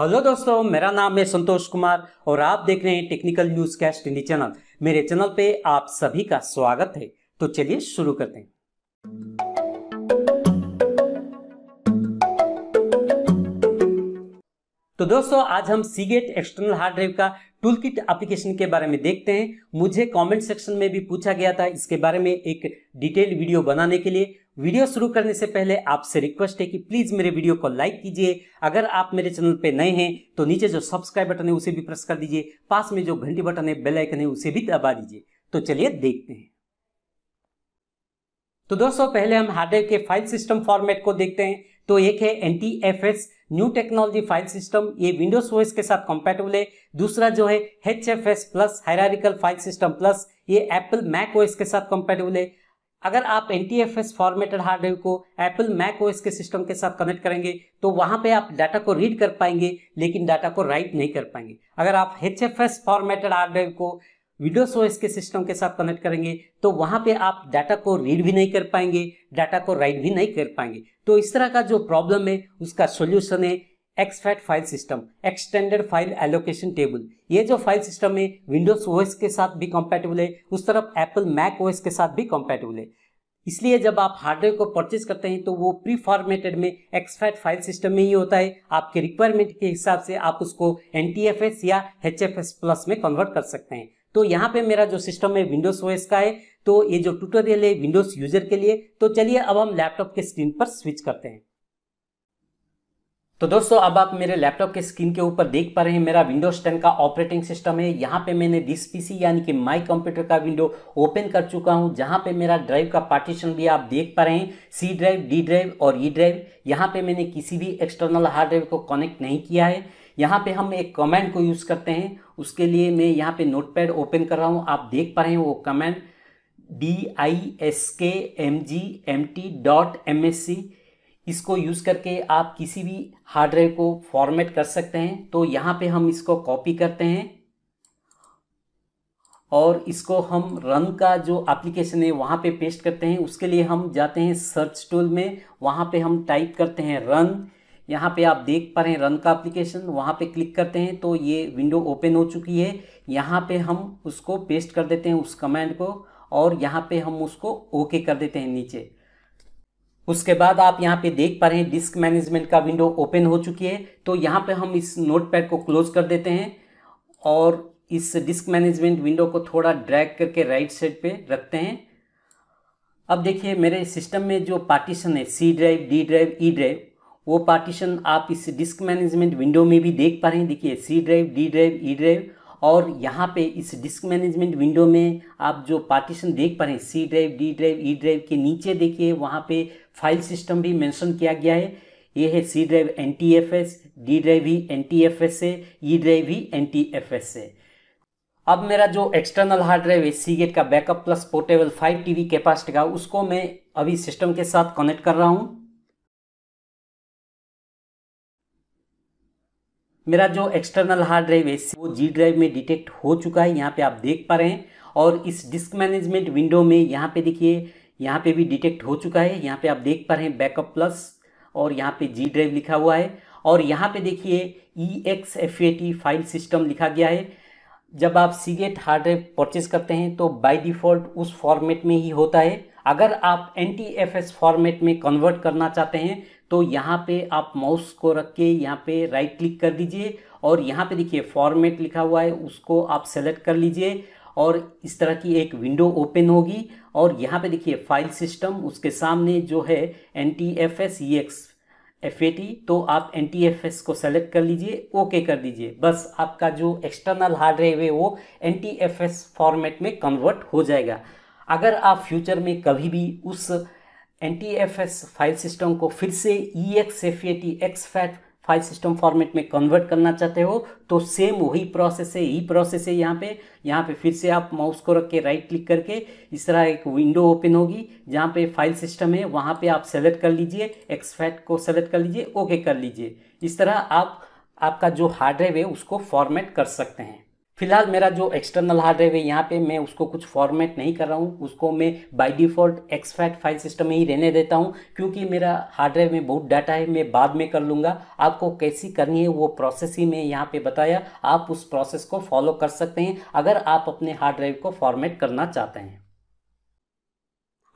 Hello दोस्तों मेरा नाम है संतोष कुमार और आप देख रहे हैं टेक्निकल न्यूज कैस्ट इंडी चैनल मेरे चैनल पे आप सभी का स्वागत है तो चलिए शुरू करते हैं तो दोस्तों आज हम सीगेट एक्सटर्नल हार्ड ड्राइव का टूल किट एप्लीकेशन के बारे में देखते हैं मुझे कमेंट सेक्शन में भी पूछा गया था इसके बारे में एक डिटेल वीडियो बनाने के लिए वीडियो शुरू करने से पहले आपसे रिक्वेस्ट है कि प्लीज मेरे वीडियो को लाइक कीजिए अगर आप मेरे चैनल पर नए हैं तो नीचे जो सब्सक्राइब बटन है उसे भी प्रेस कर दीजिए पास में जो घंटी बटन है बेल आइकन है उसे भी दबा दीजिए तो चलिए देखते हैं तो दोस्तों पहले हम हार्डवेयर के फाइल सिस्टम फॉर्मेट को देखते हैं तो एक है N T F S new technology file system ये विंडोज ओएस के साथ कंपेटेबल है दूसरा जो है H F S plus hierarchical file system plus ये एप्पल मैक ओएस के साथ कंपेटेबल है अगर आप N T F S formatted hardware को एप्पल मैक ओएस के सिस्टम के साथ कनेक्ट करेंगे तो वहां पे आप डाटा को रीड कर पाएंगे लेकिन डाटा को राइट नहीं कर पाएंगे अगर आप H F S formatted hardware को विंडोज ओएस के सिस्टम के साथ कनेक्ट करेंगे तो वहां पे आप डाटा को रीड भी नहीं कर पाएंगे डाटा को राइट भी नहीं कर पाएंगे तो इस तरह का जो प्रॉब्लम है उसका सोल्यूशन है exFAT file system extended file allocation table ये जो फाइल सिस्टम है विंडोज ओएस के साथ भी कॉम्पैटिबल है उस तरफ एप्पल मैक ओएस के साथ भी कॉम्पैटिबल है इसलिए जब आप हार्डवेयर को परचेज करते हैं तो वो प्री फॉर्मेटेड में एक्सफैट फाइल सिस्टम में ही होता है आपके रिक्वायरमेंट के हिसाब से आप उसको एन या एच प्लस में कन्वर्ट कर सकते हैं तो यहाँ पे मेरा जो सिस्टम है विंडोज ओएस का है तो ये जो ट्यूटोरियल है विंडोज यूजर के लिए तो चलिए अब हम लैपटॉप के स्क्रीन पर स्विच करते हैं तो दोस्तों अब आप मेरे लैपटॉप के स्क्रीन के ऊपर देख पा रहे हैं मेरा विंडोज 10 का ऑपरेटिंग सिस्टम है यहाँ पे मैंने डिस पीसी यानी कि माई कंप्यूटर का विंडो ओपन कर चुका हूँ जहाँ पे मेरा ड्राइव का पार्टीशन भी आप देख पा रहे हैं सी ड्राइव डी ड्राइव और ई e ड्राइव यहाँ पे मैंने किसी भी एक्सटर्नल हार्ड ड्राइव को कनेक्ट नहीं किया है यहाँ पे हम एक कमेंट को यूज़ करते हैं उसके लिए मैं यहाँ पे नोटपैड ओपन कर रहा हूँ आप देख पा रहे हैं वो comment D I S K M G M T dot M S C इसको यूज़ करके आप किसी भी हार्डवेयर को फॉर्मेट कर सकते हैं तो यहाँ पे हम इसको कॉपी करते हैं और इसको हम रन का जो एप्लीकेशन है वहाँ पे पेस्ट करते हैं उसके लिए हम जाते हैं सर्च टूल में वहाँ पे हम टाइप करते हैं रन यहाँ पे आप देख पा रहे हैं रन का एप्लीकेशन वहाँ पे क्लिक करते हैं तो ये विंडो ओपन हो चुकी है यहाँ पे हम उसको पेस्ट कर देते हैं उस कमांड को और यहाँ पे हम उसको ओके कर देते हैं नीचे उसके बाद आप यहाँ पे देख पा रहे हैं डिस्क मैनेजमेंट का विंडो ओपन हो चुकी है तो यहाँ पे हम इस नोट को क्लोज कर देते हैं और इस डिस्क मैनेजमेंट विंडो को थोड़ा ड्रैग करके राइट साइड पर रखते हैं अब देखिए मेरे सिस्टम में जो पार्टीशन है C drive D drive E drive वो पार्टीशन आप इस डिस्क मैनेजमेंट विंडो में भी देख पा रहे हैं देखिए C drive D drive E drive और यहाँ पे इस डिस्क मैनेजमेंट विंडो में आप जो पार्टीशन देख पा रहे हैं C drive D drive E drive के नीचे देखिए वहाँ पे फाइल सिस्टम भी मेंशन किया गया है ये है C drive N T F S D drive ही एन टी एफ एस है ई e ड्राइव ही एन टी एफ एस है अब मेरा जो एक्सटर्नल हार्ड ड्राइव है सी गेट का backup plus portable five T B capacity का उसको मैं अभी सिस्टम के साथ कनेक्ट कर रहा हूँ मेरा जो एक्सटर्नल हार्ड ड्राइव है वो जी ड्राइव में डिटेक्ट हो चुका है यहाँ पे आप देख पा रहे हैं और इस डिस्क मैनेजमेंट विंडो में यहाँ पे देखिए यहाँ पे भी डिटेक्ट हो चुका है यहाँ पे आप देख पा रहे हैं बैकअप प्लस और यहाँ पे जी ड्राइव लिखा हुआ है और यहाँ पे देखिए E X F A T file system लिखा गया है जब आप सीगेट हार्ड ड्राइव परचेज करते हैं तो बाय डिफ़ॉल्ट उस फॉर्मेट में ही होता है अगर आप N T F S format में कन्वर्ट करना चाहते हैं तो यहाँ पे आप माउस को रख के यहाँ पे राइट क्लिक कर दीजिए और यहाँ पे देखिए फॉर्मेट लिखा हुआ है उसको आप सेलेक्ट कर लीजिए और इस तरह की एक विंडो ओपन होगी और यहाँ पे देखिए फाइल सिस्टम उसके सामने जो है N T F S E X F A T तो आप एन टी एफ एस को सेलेक्ट कर लीजिए ओके कर दीजिए बस आपका जो एक्सटर्नल ड्राइव है वो N T F S format में कन्वर्ट हो जाएगा अगर आप फ्यूचर में कभी भी उस N T F S file system को फिर से E X F A T ex fat file system format में कन्वर्ट करना चाहते हो तो सेम वही प्रोसेस है यही प्रोसेस है यहाँ पे यहाँ पे फिर से आप माउस को रख के राइट क्लिक करके इस तरह एक विंडो ओपन होगी जहाँ पे फाइल सिस्टम है वहाँ पे आप सेलेक्ट कर लीजिए एक्सफैट को सेलेक्ट कर लीजिए ओके कर लीजिए इस तरह आप आपका जो हार्ड ड्राइव है उसको फॉर्मेट कर सकते हैं फिलहाल मेरा जो एक्सटर्नल ड्राइव है यहाँ पे मैं उसको कुछ फॉर्मेट नहीं कर रहा हूँ उसको मैं by default exfat file system में ही रहने देता हूँ क्योंकि मेरा ड्राइव में बहुत डाटा है मैं बाद में कर लूँगा आपको कैसी करनी है वो प्रोसेस ही मैं यहाँ पे बताया आप उस प्रोसेस को फॉलो कर सकते हैं अगर आप अपने हार्ड ड्राइव को फॉर्मेट करना चाहते हैं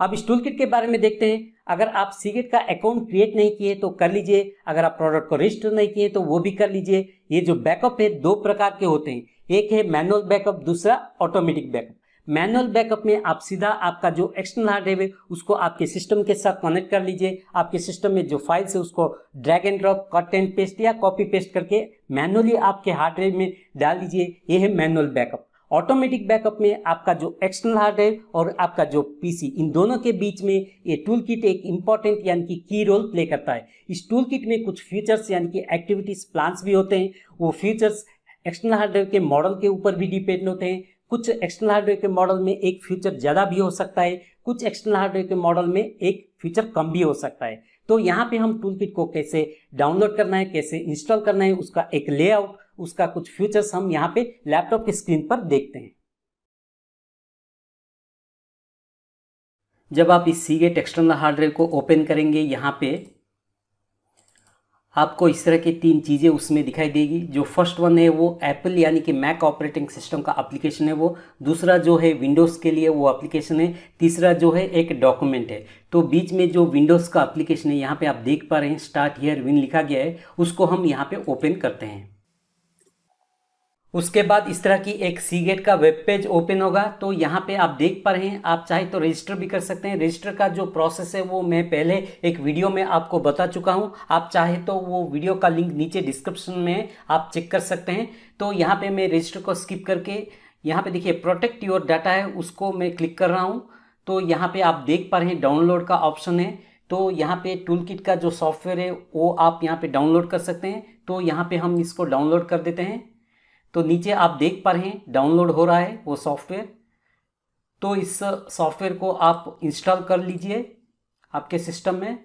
अब इस टूल किट के बारे में देखते हैं अगर आप सीगेट का अकाउंट क्रिएट नहीं किए तो कर लीजिए अगर आप प्रोडक्ट को रजिस्टर नहीं किए तो वो भी कर लीजिए ये जो बैकअप है दो प्रकार के होते हैं एक है मैनुअल बैकअप दूसरा ऑटोमेटिक बैकअप मैनुअल बैकअप में आप सीधा आपका जो एक्सटर्नल हार्ड ड्राइव है उसको आपके सिस्टम के साथ कनेक्ट कर लीजिए आपके सिस्टम में जो फाइल्स है उसको drag and drop cut and paste या कॉपी पेस्ट करके मैनुअली आपके हार्ड ड्राइव में डाल दीजिए ये है मैनुअल बैकअप ऑटोमेटिक बैकअप में आपका जो एक्सटर्नल हार्ड ड्राइव और आपका जो पीसी इन दोनों के बीच में ये टूल किट एक इंपॉर्टेंट यानी कि की रोल प्ले करता है इस टूल किट में कुछ फीचर्स यानी कि एक्टिविटीज प्लान्स भी होते हैं वो फीचर्स एक्सटर्नल हार्डवेयर के मॉडल के ऊपर भी डिपेंड होते हैं कुछ एक्सटर्नल हार्डवेयर के मॉडल में एक फ्यूचर ज़्यादा भी हो सकता है कुछ एक्सटर्नल हार्डवेयर के मॉडल में एक फ्यूचर कम भी हो सकता है तो यहाँ पे हम टूल किट को कैसे डाउनलोड करना है कैसे इंस्टॉल करना है उसका एक लेआउट उसका कुछ फ्यूचर्स हम यहाँ पे लैपटॉप के स्क्रीन पर देखते हैं जब आप इस सी गेट एक्सटर्नल हार्डवेयर को ओपन करेंगे यहाँ पे आपको इस तरह की तीन चीज़ें उसमें दिखाई देगी जो फर्स्ट वन है वो एप्पल यानी कि मैक ऑपरेटिंग सिस्टम का एप्लीकेशन है वो दूसरा जो है विंडोज़ के लिए वो एप्लीकेशन है तीसरा जो है एक डॉक्यूमेंट है तो बीच में जो विंडोज़ का एप्लीकेशन है यहाँ पे आप देख पा रहे हैं स्टार्ट हेयर विन लिखा गया है उसको हम यहाँ पर ओपन करते हैं उसके बाद इस तरह की एक सी गेट का वेब पेज ओपन होगा तो यहाँ पे आप देख पा रहे हैं आप चाहे तो रजिस्टर भी कर सकते हैं रजिस्टर का जो प्रोसेस है वो मैं पहले एक वीडियो में आपको बता चुका हूँ आप चाहे तो वो वीडियो का लिंक नीचे डिस्क्रिप्शन में आप चेक कर सकते हैं तो यहाँ पे मैं रजिस्टर को स्किप करके यहाँ पे देखिए प्रोटेक्ट योर डाटा है उसको मैं क्लिक कर रहा हूँ तो यहाँ पे आप देख पा रहे हैं डाउनलोड का ऑप्शन है तो यहाँ पे टूल किट का जो सॉफ्टवेयर है वो आप यहाँ पे डाउनलोड कर सकते हैं तो यहाँ पे हम इसको डाउनलोड कर देते हैं तो नीचे आप देख पा रहे हैं डाउनलोड हो रहा है वो सॉफ्टवेयर तो इस सॉफ्टवेयर को आप इंस्टॉल कर लीजिए आपके सिस्टम में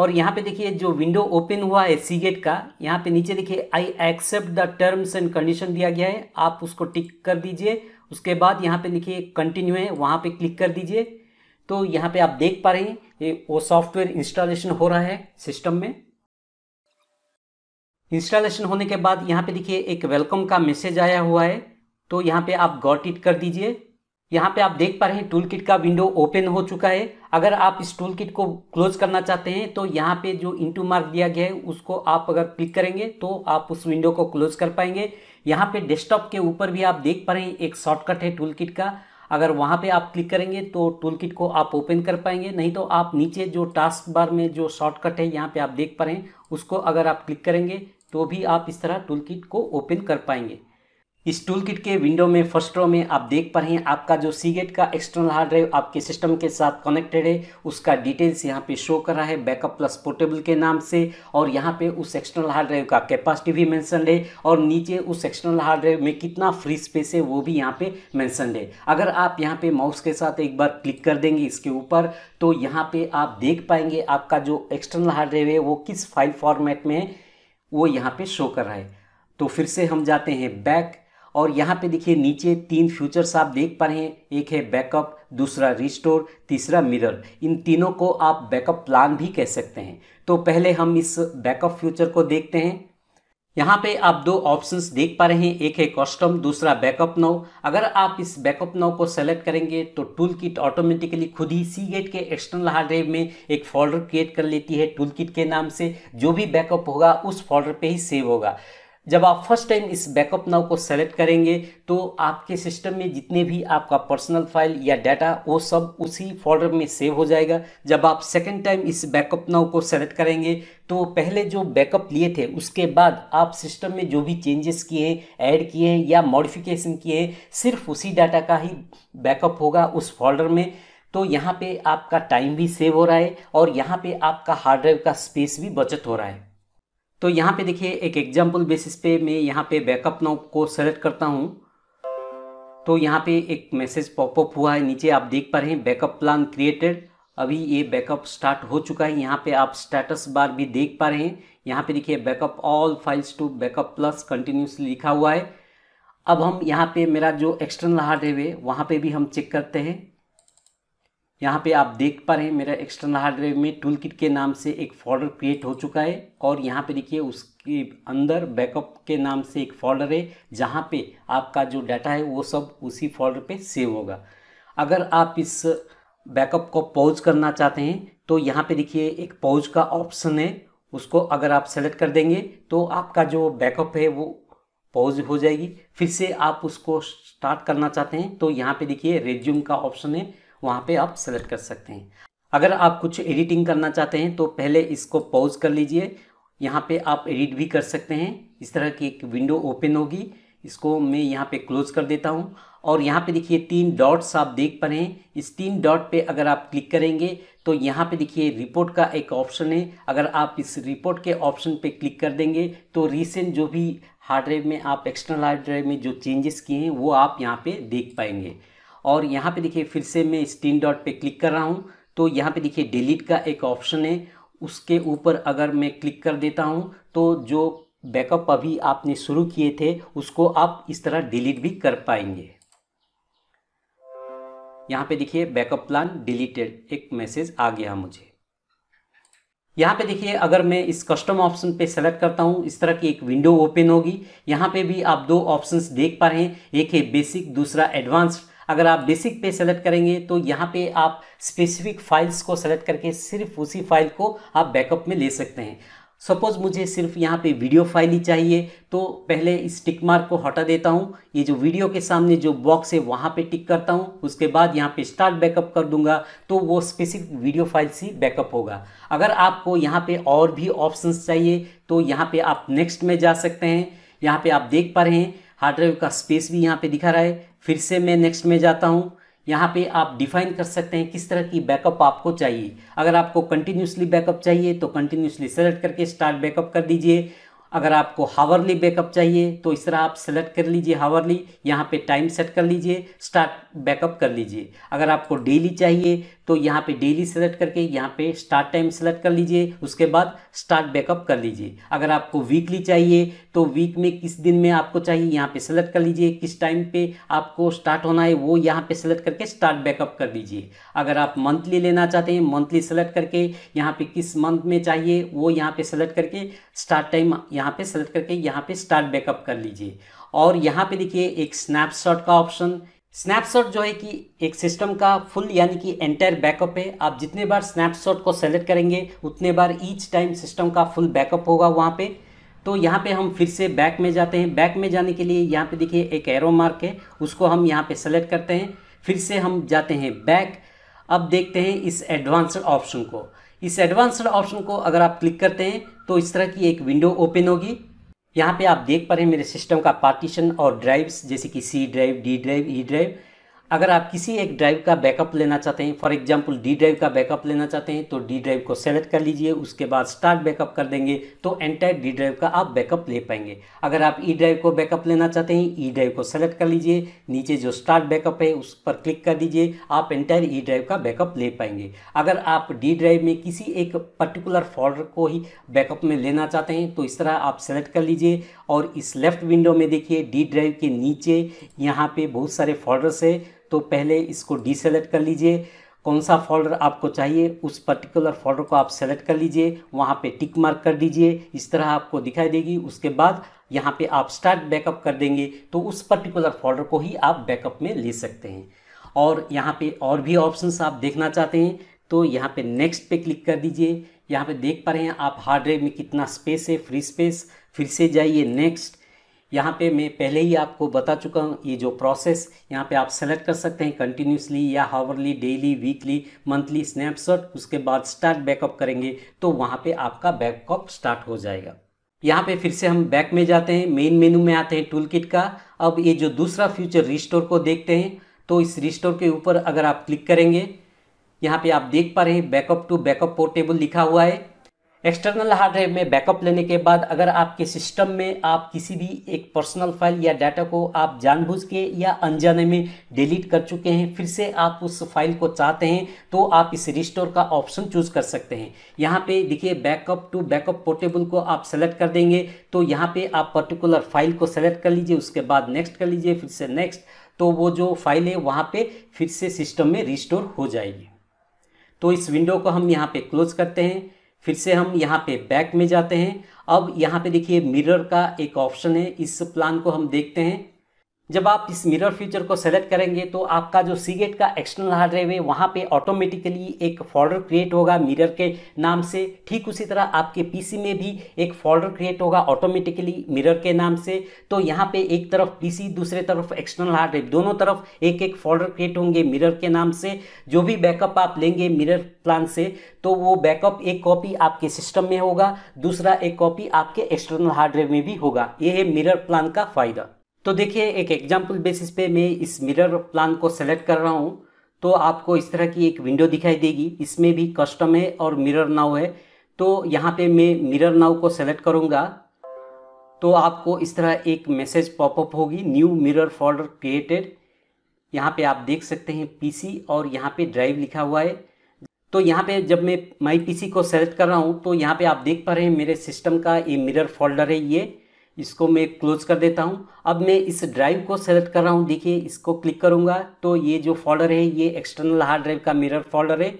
और यहाँ पे देखिए जो विंडो ओपन हुआ है सीगेट का यहाँ पे नीचे देखिए I accept the terms and condition दिया गया है आप उसको टिक कर दीजिए उसके बाद यहाँ पे देखिए कंटिन्यू है वहाँ पे क्लिक कर दीजिए तो यहाँ पे आप देख पा रहे हैं ये वो सॉफ्टवेयर इंस्टॉलेशन हो रहा है सिस्टम में इंस्टॉलेशन होने के बाद यहाँ पे देखिए एक वेलकम का मैसेज आया हुआ है तो यहाँ पे आप गॉट इट कर दीजिए यहाँ पे आप देख पा रहे हैं टूल किट का विंडो ओपन हो चुका है अगर आप इस टूल किट को क्लोज करना चाहते हैं तो यहाँ पे जो इंटू मार्क दिया गया है उसको आप अगर क्लिक करेंगे तो आप उस विंडो को क्लोज कर पाएंगे यहाँ पे डेस्कटॉप के ऊपर भी आप देख पा रहे हैं एक शॉर्टकट है टूल किट का अगर वहाँ पे आप क्लिक करेंगे तो टूल किट को आप ओपन कर पाएंगे नहीं तो आप नीचे जो टास्क बार में जो शॉर्टकट है यहाँ पे आप देख पा रहे हैं उसको अगर आप क्लिक करेंगे तो भी आप इस तरह टूल किट को ओपन कर पाएंगे इस टूल किट के विंडो में फर्स्ट रो में आप देख पा रहे हैं आपका जो सी गेट का एक्सटर्नल हार्ड ड्राइव आपके सिस्टम के साथ कनेक्टेड है उसका डिटेल्स यहाँ पे शो कर रहा है बैकअप प्लस पोर्टेबल के नाम से और यहाँ पे उस एक्सटर्नल हार्ड ड्राइव का कैपेसिटी भी मैंसनड है और नीचे उस एक्सटर्नल हार्ड ड्राइव में कितना फ्री स्पेस है वो भी यहाँ पर मैंसनड है अगर आप यहाँ पर माउस के साथ एक बार क्लिक कर देंगे इसके ऊपर तो यहाँ पर आप देख पाएंगे आपका जो एक्सटर्नल हार्ड ड्राइव है वो किस फाइल फॉर्मेट में है वो यहाँ पे शो कर रहा है तो फिर से हम जाते हैं बैक और यहाँ पे देखिए नीचे तीन फ्यूचर्स आप देख पा रहे हैं एक है बैकअप दूसरा रिस्टोर तीसरा मिरर इन तीनों को आप बैकअप प्लान भी कह सकते हैं तो पहले हम इस बैकअप फ्यूचर को देखते हैं यहाँ पे आप दो ऑप्शंस देख पा रहे हैं एक है कस्टम दूसरा बैकअप नाउ अगर आप इस बैकअप नाउ को सेलेक्ट करेंगे तो टूल किट ऑटोमेटिकली खुद ही सी गेट के एक्सटर्नल हार्ड ड्राइव में एक फोल्डर क्रिएट कर लेती है टूल किट के नाम से जो भी बैकअप होगा उस फोल्डर पे ही सेव होगा जब आप फर्स्ट टाइम इस बैकअप नाव को सेलेक्ट करेंगे तो आपके सिस्टम में जितने भी आपका पर्सनल फाइल या डाटा वो सब उसी फोल्डर में सेव हो जाएगा जब आप सेकेंड टाइम इस बैकअप नाव को सेलेक्ट करेंगे तो पहले जो बैकअप लिए थे उसके बाद आप सिस्टम में जो भी चेंजेस किए हैं ऐड किए हैं या मॉडिफिकेशन किए हैं सिर्फ उसी डाटा का ही बैकअप होगा उस फोल्डर में तो यहाँ पे आपका टाइम भी सेव हो रहा है और यहाँ पे आपका हार्ड ड्राइव का स्पेस भी बचत हो रहा है तो यहाँ पे देखिए एक एग्जाम्पल बेसिस पे मैं यहाँ पे बैकअप नाउ को सेलेक्ट करता हूँ तो यहाँ पे एक मैसेज पॉपअप हुआ है नीचे आप देख पा रहे हैं बैकअप प्लान क्रिएटेड अभी ये बैकअप स्टार्ट हो चुका है यहाँ पे आप स्टेटस बार भी देख पा रहे हैं यहाँ पे देखिए backup all files to backup plus continuously लिखा हुआ है अब हम यहाँ पे मेरा जो एक्सटर्नल हार्ड है वहाँ पे भी हम चेक करते हैं यहाँ पे आप देख पा रहे हैं मेरा एक्सटर्नल हार्ड ड्राइव में टूल किट के नाम से एक फोल्डर क्रिएट हो चुका है और यहाँ पे देखिए उसके अंदर बैकअप के नाम से एक फोल्डर है जहाँ पे आपका जो डाटा है वो सब उसी फोल्डर पे सेव होगा अगर आप इस बैकअप को पॉज करना चाहते हैं तो यहाँ पे देखिए एक पॉज का ऑप्शन है उसको अगर आप सेलेक्ट कर देंगे तो आपका जो बैकअप है वो पॉज हो जाएगी फिर से आप उसको स्टार्ट करना चाहते हैं तो यहाँ पे देखिए रेज्यूम का ऑप्शन है वहाँ पे आप सेलेक्ट कर सकते हैं अगर आप कुछ एडिटिंग करना चाहते हैं तो पहले इसको पॉज कर लीजिए यहाँ पे आप एडिट भी कर सकते हैं इस तरह की एक विंडो ओपन होगी इसको मैं यहाँ पे क्लोज कर देता हूँ और यहाँ पे देखिए तीन डॉट्स आप देख पा रहे हैं इस तीन डॉट पे अगर आप क्लिक करेंगे तो यहाँ पे देखिए रिपोर्ट का एक ऑप्शन है अगर आप इस रिपोर्ट के ऑप्शन पे क्लिक कर देंगे तो रिसेंट जो भी हार्ड ड्राइव में आप एक्सटर्नल हार्ड ड्राइव में जो चेंजेस किए हैं वो आप यहाँ पे देख पाएंगे और यहाँ पे देखिए फिर से मैं इस तीन डॉट पे क्लिक कर रहा हूँ तो यहाँ पे देखिए डिलीट का एक ऑप्शन है उसके ऊपर अगर मैं क्लिक कर देता हूँ तो जो बैकअप अभी आपने शुरू किए थे उसको आप इस तरह डिलीट भी कर पाएंगे यहाँ पे देखिए बैकअप प्लान डिलीटेड एक मैसेज आ गया मुझे यहाँ पे देखिए अगर मैं इस कस्टम ऑप्शन पे सेलेक्ट करता हूँ इस तरह की एक विंडो ओपन होगी यहाँ पे भी आप दो ऑप्शंस देख पा रहे हैं एक है बेसिक दूसरा एडवांस्ड अगर आप बेसिक पे सेलेक्ट करेंगे तो यहाँ पे आप स्पेसिफिक फाइल्स को सेलेक्ट करके सिर्फ उसी फाइल को आप बैकअप में ले सकते हैं सपोज़ मुझे सिर्फ यहाँ पे वीडियो फाइल ही चाहिए तो पहले इस टिक मार्क को हटा देता हूँ ये जो वीडियो के सामने जो बॉक्स है वहाँ पे टिक करता हूँ उसके बाद यहाँ पे स्टार्ट बैकअप कर दूंगा तो वो स्पेसिफिक वीडियो फाइल से बैकअप होगा अगर आपको यहाँ पे और भी ऑप्शंस चाहिए तो यहाँ पे आप नेक्स्ट में जा सकते हैं यहाँ पे आप देख पा रहे हैं हार्ड ड्राइव का स्पेस भी यहाँ पे दिखा रहा है फिर से मैं नेक्स्ट में जाता हूँ यहाँ पे आप डिफाइन कर सकते हैं किस तरह की बैकअप आपको चाहिए अगर आपको कंटिन्यूसली बैकअप चाहिए तो कंटिन्यूसली सेलेक्ट करके स्टार्ट बैकअप कर दीजिए अगर आपको हावरली बैकअप चाहिए तो इस तरह आप सेलेक्ट कर लीजिए हावरली यहाँ पे टाइम सेट कर लीजिए स्टार्ट बैकअप कर लीजिए अगर आपको डेली चाहिए तो यहाँ पे डेली सेलेक्ट करके यहाँ पे स्टार्ट टाइम सेलेक्ट कर लीजिए उसके बाद स्टार्ट बैकअप कर लीजिए अगर आपको वीकली चाहिए तो वीक में किस दिन में आपको चाहिए यहाँ पे सेलेक्ट कर लीजिए किस टाइम पे आपको स्टार्ट होना है वो यहाँ पे सेलेक्ट करके स्टार्ट बैकअप कर लीजिए अगर आप मंथली लेना चाहते हैं मंथली सेलेक्ट करके यहाँ पे किस मंथ में चाहिए वो यहाँ पे सेलेक्ट करके स्टार्ट टाइम यहाँ पे सेलेक्ट करके यहाँ पे स्टार्ट बैकअप कर लीजिए और यहाँ पे देखिए एक स्नैपशॉट का ऑप्शन स्नैपशॉट जो है कि एक सिस्टम का फुल यानी कि एंटायर बैकअप है आप जितने बार स्नैपशॉट को सेलेक्ट करेंगे उतने बार ईच टाइम सिस्टम का फुल बैकअप होगा वहाँ पे तो यहाँ पे हम फिर से बैक में जाते हैं बैक में जाने के लिए यहाँ पे देखिए एक एरो मार्क है उसको हम यहाँ पे सेलेक्ट करते हैं फिर से हम जाते हैं बैक अब देखते हैं इस एडवांस ऑप्शन को इस एडवांस्ड ऑप्शन को अगर आप क्लिक करते हैं तो इस तरह की एक विंडो ओपन होगी यहाँ पे आप देख पा रहे हैं मेरे सिस्टम का पार्टीशन और ड्राइव्स जैसे कि C drive D drive E drive अगर आप किसी एक ड्राइव का बैकअप लेना चाहते हैं फॉर एग्जाम्पल डी ड्राइव का बैकअप लेना चाहते हैं तो डी ड्राइव को सेलेक्ट कर लीजिए उसके बाद स्टार्ट बैकअप कर देंगे तो एंटायर डी ड्राइव का आप बैकअप ले पाएंगे अगर आप ई e ड्राइव को बैकअप लेना चाहते हैं ई e ड्राइव को सेलेक्ट कर लीजिए नीचे जो स्टार्ट बैकअप है उस पर क्लिक कर दीजिए आप एंटायर ई e ड्राइव का बैकअप ले पाएंगे अगर आप डी ड्राइव में किसी एक पर्टिकुलर फॉल्डर को ही बैकअप में लेना चाहते हैं तो इस तरह आप सेलेक्ट कर लीजिए और इस लेफ्ट विंडो में देखिए डी ड्राइव के नीचे यहाँ पे बहुत सारे फॉल्डर्स है तो पहले इसको डीसेलेक्ट कर लीजिए कौन सा फोल्डर आपको चाहिए उस पर्टिकुलर फोल्डर को आप सेलेक्ट कर लीजिए वहाँ पे टिक मार्क कर दीजिए इस तरह आपको दिखाई देगी उसके बाद यहाँ पे आप स्टार्ट बैकअप कर देंगे तो उस पर्टिकुलर फोल्डर को ही आप बैकअप में ले सकते हैं और यहाँ पे और भी ऑप्शंस आप देखना चाहते हैं तो यहाँ पे नेक्स्ट पे क्लिक कर दीजिए यहाँ पे देख पा रहे हैं आप हार्ड ड्राइव में कितना स्पेस है फ्री स्पेस फिर से जाइए नेक्स्ट यहाँ पे मैं पहले ही आपको बता चुका हूँ ये जो प्रोसेस यहाँ पे आप सेलेक्ट कर सकते हैं कंटिन्यूसली या hourly daily weekly monthly snapshot उसके बाद स्टार्ट बैकअप करेंगे तो वहाँ पे आपका बैकअप स्टार्ट हो जाएगा यहाँ पे फिर से हम बैक में जाते हैं मेन मेनू में आते हैं टूल किट का अब ये जो दूसरा फ्यूचर रिस्टोर को देखते हैं तो इस रिस्टोर के ऊपर अगर आप क्लिक करेंगे यहाँ पे आप देख पा रहे हैं बैकअप टू बैकअप पोर्टेबल लिखा हुआ है एक्सटर्नल हार्ड ड्राइव में बैकअप लेने के बाद अगर आपके सिस्टम में आप किसी भी एक पर्सनल फाइल या डाटा को आप जानबूझ के या अनजाने में डिलीट कर चुके हैं फिर से आप उस फाइल को चाहते हैं तो आप इस रिस्टोर का ऑप्शन चूज कर सकते हैं यहाँ पे देखिए बैकअप टू बैकअप पोर्टेबल को आप सेलेक्ट कर देंगे तो यहाँ पर आप पर्टिकुलर फाइल को सेलेक्ट कर लीजिए उसके बाद नेक्स्ट कर लीजिए फिर से नेक्स्ट तो वो जो फाइल है वहाँ पर फिर से सिस्टम में रिस्टोर हो जाएगी तो इस विंडो को हम यहाँ पर क्लोज करते हैं फिर से हम यहाँ पे बैक में जाते हैं अब यहाँ पे देखिए मिरर का एक ऑप्शन है इस प्लान को हम देखते हैं जब आप इस मिरर फीचर को सेलेक्ट करेंगे तो आपका जो सीगेट का एक्सटर्नल हार्ड ड्राइव है वहाँ पे ऑटोमेटिकली एक फोल्डर क्रिएट होगा मिरर के नाम से ठीक उसी तरह आपके पीसी में भी एक फोल्डर क्रिएट होगा ऑटोमेटिकली मिरर के नाम से तो यहाँ पे एक तरफ पीसी दूसरे तरफ एक्सटर्नल हार्ड ड्राइव दोनों तरफ एक एक फोल्डर क्रिएट होंगे मिरर के नाम से जो भी बैकअप आप लेंगे मिरर प्लान से तो वो बैकअप एक कॉपी आपके सिस्टम में होगा दूसरा एक कॉपी आपके एक्सटर्नल हार्ड ड्राइव में भी होगा ये है मिरर प्लान का फायदा तो देखिए एक एग्जाम्पल बेसिस पे मैं इस मिरर प्लान को सेलेक्ट कर रहा हूँ तो आपको इस तरह की एक विंडो दिखाई देगी इसमें भी कस्टम है और मिरर नाव है तो यहाँ पे मैं मिरर नाव को सेलेक्ट करूँगा तो आपको इस तरह एक मैसेज पॉपअप होगी न्यू मिरर फोल्डर क्रिएटेड यहाँ पे आप देख सकते हैं पीसी और यहाँ पे ड्राइव लिखा हुआ है तो यहाँ पे जब मैं माई पीसी को सेलेक्ट कर रहा हूँ तो यहाँ पे आप देख पा रहे हैं मेरे सिस्टम का ये मिरर फोल्डर है ये इसको मैं क्लोज कर देता हूँ अब मैं इस ड्राइव को सेलेक्ट कर रहा हूँ देखिए इसको क्लिक करूँगा तो ये जो फोल्डर है ये एक्सटर्नल हार्ड ड्राइव का मिरर फोल्डर है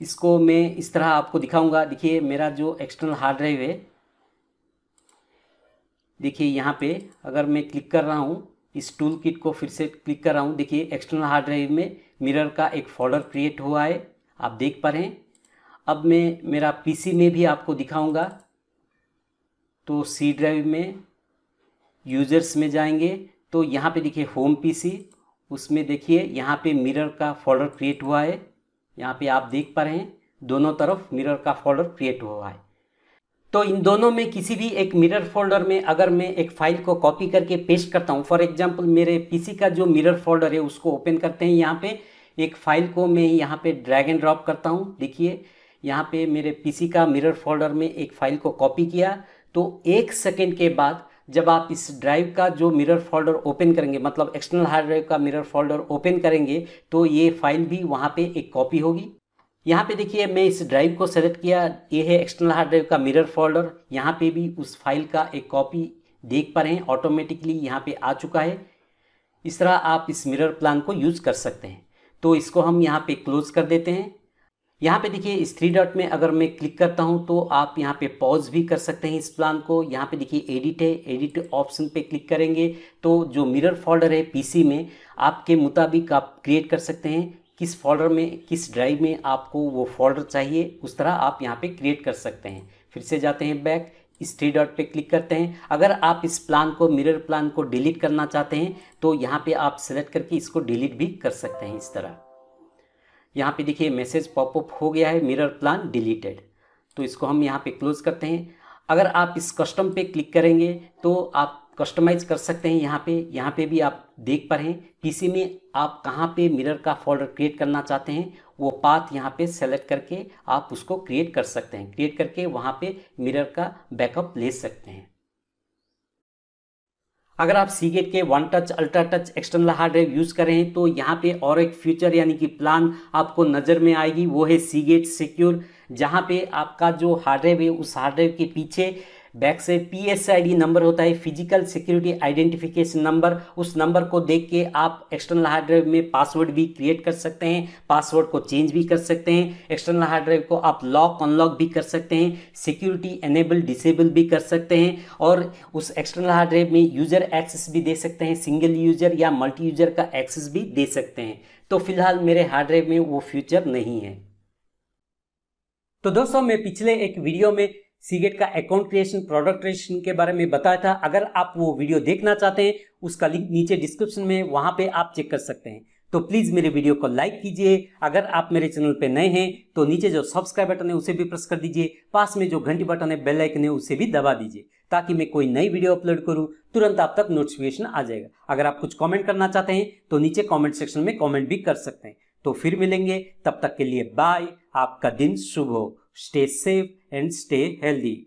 इसको मैं इस तरह आपको दिखाऊंगा देखिए मेरा जो एक्सटर्नल हार्ड ड्राइव है देखिए यहाँ पे अगर मैं क्लिक कर रहा हूँ इस टूल किट को फिर से क्लिक कर रहा हूँ देखिए एक्सटर्नल हार्ड ड्राइव में मिरर का एक फोल्डर क्रिएट हुआ है आप देख पा रहे हैं अब मैं मेरा पीसी में भी आपको दिखाऊंगा तो सी ड्राइव में यूजर्स में जाएंगे तो यहाँ पे देखिए होम पीसी उसमें देखिए यहाँ पे मिरर का फोल्डर क्रिएट हुआ है यहाँ पे आप देख पा रहे हैं दोनों तरफ मिरर का फोल्डर क्रिएट हुआ है तो इन दोनों में किसी भी एक मिरर फोल्डर में अगर मैं एक फाइल को कॉपी करके पेस्ट करता हूँ फॉर एग्जाम्पल मेरे पीसी का जो मिरर फोल्डर है उसको ओपन करते हैं यहाँ पे एक फाइल को मैं यहाँ पे ड्रैग एंड ड्रॉप करता हूँ देखिए यहाँ पे मेरे पीसी का मिरर फोल्डर में एक फाइल को कॉपी किया तो एक सेकेंड के बाद जब आप इस ड्राइव का जो मिरर फोल्डर ओपन करेंगे मतलब एक्सटर्नल हार्ड ड्राइव का मिरर फोल्डर ओपन करेंगे तो ये फाइल भी वहाँ पे एक कॉपी होगी यहाँ पे देखिए मैं इस ड्राइव को सेलेक्ट किया ये है एक्सटर्नल हार्ड ड्राइव का मिरर फोल्डर यहाँ पे भी उस फाइल का एक कॉपी देख पा रहे हैं ऑटोमेटिकली यहाँ पे आ चुका है इस तरह आप इस मिरर प्लान को यूज़ कर सकते हैं तो इसको हम यहाँ पे क्लोज कर देते हैं यहाँ पे देखिए इस थ्री डॉट में अगर मैं क्लिक करता हूँ तो आप यहाँ पे पॉज भी कर सकते हैं इस प्लान को यहाँ पे देखिए एडिट है एडिट ऑप्शन पे क्लिक करेंगे तो जो मिरर फोल्डर है पीसी में आपके मुताबिक आप क्रिएट कर सकते हैं किस फोल्डर में किस ड्राइव में आपको वो फोल्डर चाहिए उस तरह आप यहाँ पर क्रिएट कर सकते हैं फिर से जाते हैं बैक इस थ्री डॉट पर क्लिक करते हैं अगर आप इस प्लान को मिरर प्लान को डिलीट करना चाहते हैं तो यहाँ पर आप सेलेक्ट करके इसको डिलीट भी कर सकते हैं इस तरह यहाँ पे देखिए मैसेज पॉपअप हो गया है मिरर प्लान डिलीटेड तो इसको हम यहाँ पे क्लोज करते हैं अगर आप इस कस्टम पे क्लिक करेंगे तो आप कस्टमाइज कर सकते हैं यहाँ पे यहाँ पे भी आप देख पा रहे हैं पीसी में आप कहाँ पे मिरर का फोल्डर क्रिएट करना चाहते हैं वो पाथ यहाँ पे सेलेक्ट करके आप उसको क्रिएट कर सकते हैं क्रिएट करके वहाँ पे मिरर का बैकअप ले सकते हैं अगर आप सीगेट के one touch ultra touch external hard drive use कर रहे हैं तो यहाँ पे और एक फ्यूचर यानी कि प्लान आपको नजर में आएगी वो है सीगेट सिक्योर जहाँ पे आपका जो हार्ड ड्राइव है उस हार्ड ड्राइव के पीछे बैक से डी नंबर होता है फिजिकल सिक्योरिटी आइडेंटिफिकेशन नंबर उस नंबर को देख के आप एक्सटर्नल हार्ड ड्राइव में पासवर्ड भी क्रिएट कर सकते हैं पासवर्ड को चेंज भी कर सकते हैं एक्सटर्नल हार्ड ड्राइव को आप लॉक अनलॉक भी कर सकते हैं सिक्योरिटी एनेबल डिसेबल भी कर सकते हैं और उस एक्सटर्नल हार्ड ड्राइव में यूजर एक्सेस भी दे सकते हैं सिंगल यूजर या मल्टी यूजर का एक्सेस भी दे सकते हैं तो फिलहाल मेरे हार्ड ड्राइव में वो फ्यूचर नहीं है तो दोस्तों मैं पिछले एक वीडियो में सीगेट का अकाउंट क्रिएशन प्रोडक्ट क्रिएशन के बारे में बताया था अगर आप वो वीडियो देखना चाहते हैं उसका लिंक नीचे डिस्क्रिप्शन में वहां पे आप चेक कर सकते हैं तो प्लीज़ मेरे वीडियो को लाइक कीजिए अगर आप मेरे चैनल पे नए हैं तो नीचे जो सब्सक्राइब बटन है उसे भी प्रेस कर दीजिए पास में जो घंटी बटन है बेल आइकन है उसे भी दबा दीजिए ताकि मैं कोई नई वीडियो अपलोड करूं तुरंत आप तक नोटिफिकेशन आ जाएगा अगर आप कुछ कमेंट करना चाहते हैं तो नीचे कमेंट सेक्शन में कमेंट भी कर सकते हैं तो फिर मिलेंगे तब तक के लिए बाय आपका दिन शुभ हो Stay safe and stay healthy.